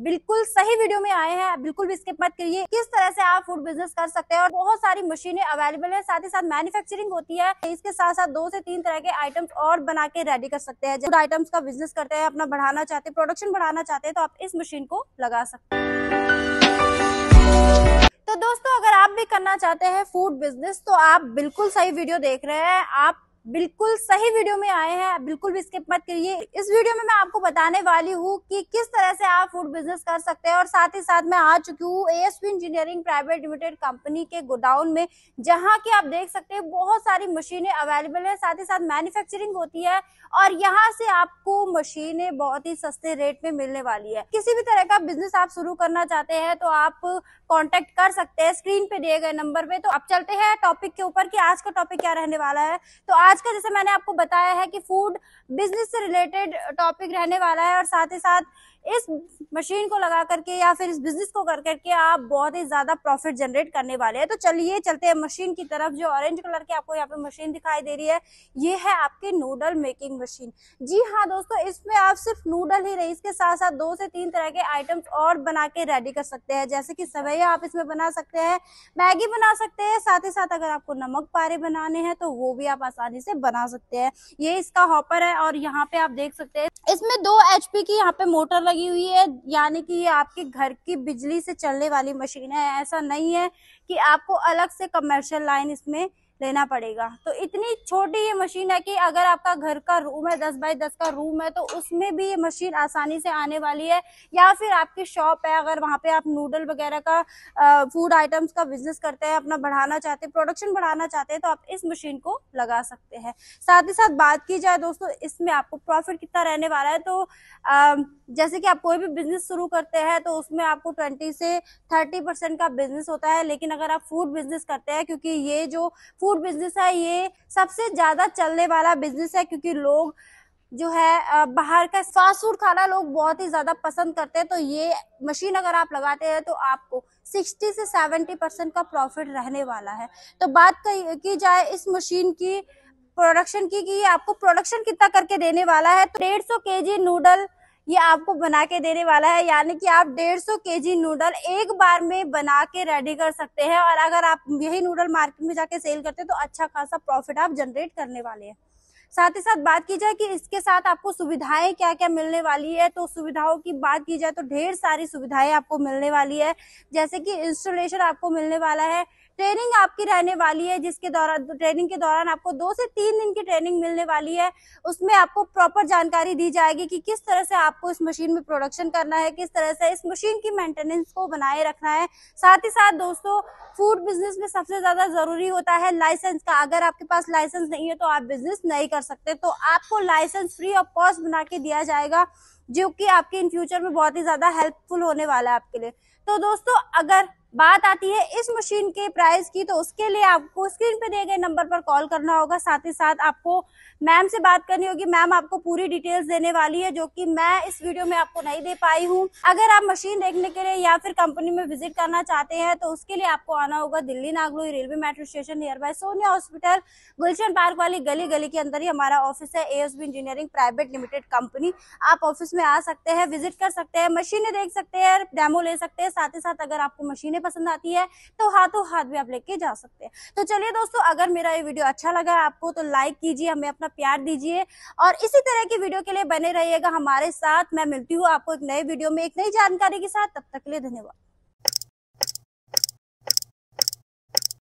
बिल्कुल सही वीडियो में आए हैं बिल्कुल भी स्किप मत करिए किस तरह से आप फूड बिजनेस कर सकते हैं और बहुत सारी मशीनें अवेलेबल है साथ ही साथ मैन्युफैक्चरिंग होती है इसके साथ साथ दो से तीन तरह के आइटम्स और बना के रेडी कर सकते हैं फूड आइटम्स का बिजनेस करते हैं अपना बढ़ाना चाहते हैं प्रोडक्शन बढ़ाना चाहते हैं तो आप इस मशीन को लगा सकते हैं तो दोस्तों अगर आप भी करना चाहते हैं फूड बिजनेस तो आप बिल्कुल सही वीडियो देख रहे हैं आप बिल्कुल सही वीडियो में आए हैं बिल्कुल भी स्किप मत करिए इस वीडियो में मैं आपको बताने वाली हूँ कि किस तरह से आप फूड बिजनेस कर सकते हैं और साथ ही साथ मैं आ चुकी हूँ ASP engineering private limited company के गोडाउन में जहाँ की आप देख सकते हैं बहुत सारी मशीनें अवेलेबल है साथ ही साथ मैन्युफैक्चरिंग होती है और यहाँ से आपको मशीनें बहुत ही सस्ते रेट में मिलने वाली है किसी भी तरह का बिजनेस आप शुरू करना चाहते हैं तो आप कॉन्टेक्ट कर सकते हैं स्क्रीन पे दिए गए नंबर पे तो आप चलते हैं टॉपिक के ऊपर की आज का टॉपिक क्या रहने वाला है तो आज आज का जैसे मैंने आपको बताया है कि फूड बिजनेस से रिलेटेड टॉपिक रहने वाला है और साथ ही साथ इस मशीन को लगा करके या फिर इस बिजनेस को कर करके आप बहुत ही ज्यादा प्रॉफिट जनरेट करने वाले हैं तो चलिए चलते हैं मशीन की तरफ जो ऑरेंज कलर की आपको यहाँ पे मशीन दिखाई दे रही है ये है आपकी नूडल मेकिंग मशीन जी हाँ दोस्तों इसमें आप सिर्फ नूडल ही नहीं इसके साथ साथ दो से तीन तरह के आइटम्स और बना के रेडी कर सकते हैं जैसे कि सवैया आप इसमें बना सकते हैं मैगी बना सकते हैं साथ ही साथ अगर आपको नमक पारे बनाने हैं तो वो भी आप आसानी से बना सकते हैं ये इसका हॉपर है और यहाँ पे आप देख सकते हैं इसमें दो एचपी की यहाँ पे मोटर लगी हुई है यानी कि ये आपके घर की बिजली से चलने वाली मशीन है ऐसा नहीं है कि आपको अलग से कमर्शियल लाइन इसमें लेना पड़ेगा तो इतनी छोटी ये मशीन है कि अगर आपका घर का रूम है दस बाय दस का रूम है तो उसमें भी ये मशीन आसानी से आने वाली है या फिर आपकी शॉप है अगर वहाँ पे आप नूडल वगैरह का फूड आइटम्स का बिजनेस करते हैं अपना बढ़ाना चाहते हैं प्रोडक्शन बढ़ाना चाहते हैं तो आप इस मशीन को लगा सकते हैं साथ ही साथ बात की जाए दोस्तों इसमें आपको प्रॉफिट कितना रहने वाला है तो जैसे कि आप कोई भी बिजनेस शुरू करते हैं तो उसमें आपको ट्वेंटी से थर्टी परसेंट का बिजनेस होता है लेकिन अगर आप फूड बिजनेस करते हैं क्योंकि ये जो फूड फूड बिजनेस है ये सबसे ज्यादा चलने वाला बिजनेस है क्योंकि लोग जो है बाहर का फास्ट फूड खाना लोग बहुत ही ज्यादा पसंद करते हैं तो ये मशीन अगर आप लगाते हैं तो आपको 60 से 70 परसेंट का प्रॉफिट रहने वाला है तो बात की जाए इस मशीन की प्रोडक्शन की कि ये आपको प्रोडक्शन कितना करके देने वाला है तो डेढ़ सौ के नूडल ये आपको बना के देने वाला है यानी कि आप 150 जी नूडल एक बार में बना के रेडी कर सकते हैं और अगर आप यही नूडल मार्केट में जाके सेल करते हैं तो अच्छा खासा प्रॉफिट आप जनरेट करने वाले हैं साथ ही साथ बात की जाए कि इसके साथ आपको सुविधाएं क्या क्या मिलने वाली है तो सुविधाओं की बात की जाए तो ढेर सारी सुविधाएं आपको मिलने वाली है जैसे कि इंस्टॉलेशन आपको मिलने वाला है ट्रेनिंग आपकी रहने वाली है जिसके दौरान ट्रेनिंग के दौरान आपको दो से तीन दिन की ट्रेनिंग मिलने वाली है उसमें आपको प्रॉपर जानकारी दी जाएगी कि किस तरह से आपको इस मशीन में प्रोडक्शन करना है किस तरह से इस मशीन की मेंटेनेंस को बनाए रखना है साथ ही साथ दोस्तों फूड बिजनेस में सबसे ज्यादा जरूरी होता है लाइसेंस का अगर आपके पास लाइसेंस नहीं है तो आप बिजनेस नहीं कर सकते तो आपको लाइसेंस फ्री ऑफ कॉस्ट बना के दिया जाएगा जो कि आपके इन फ्यूचर में बहुत ही ज्यादा हेल्पफुल होने वाला है आपके लिए तो दोस्तों अगर बात आती है इस मशीन के प्राइस की तो उसके लिए आपको स्क्रीन पे दिए गए नंबर पर कॉल करना होगा साथ ही साथ आपको मैम से बात करनी होगी मैम आपको पूरी डिटेल्स देने वाली है जो कि मैं इस वीडियो में आपको नहीं दे पाई हूँ अगर आप मशीन देखने के लिए या फिर कंपनी में विजिट करना चाहते हैं तो उसके लिए आपको आना होगा Delhi Nangloi railway metro station near by Sonia hospital Gulshan park वाली गली गली के अंदर ही हमारा ऑफिस है A engineering private limited company आप ऑफिस में आ सकते हैं विजिट कर सकते हैं मशीनें देख सकते हैं डेमो ले सकते हैं साथ ही साथ अगर आपको मशीने पसंद आती है तो हाथों हाथ भी आप लेके जा सकते हैं तो चलिए दोस्तों अगर मेरा ये वीडियो अच्छा लगा आपको तो लाइक कीजिए हमें अपना प्यार दीजिए और इसी तरह की वीडियो के लिए बने रहिएगा हमारे साथ मैं मिलती हूँ आपको एक नए वीडियो में एक नई जानकारी के साथ तब तक के लिए धन्यवाद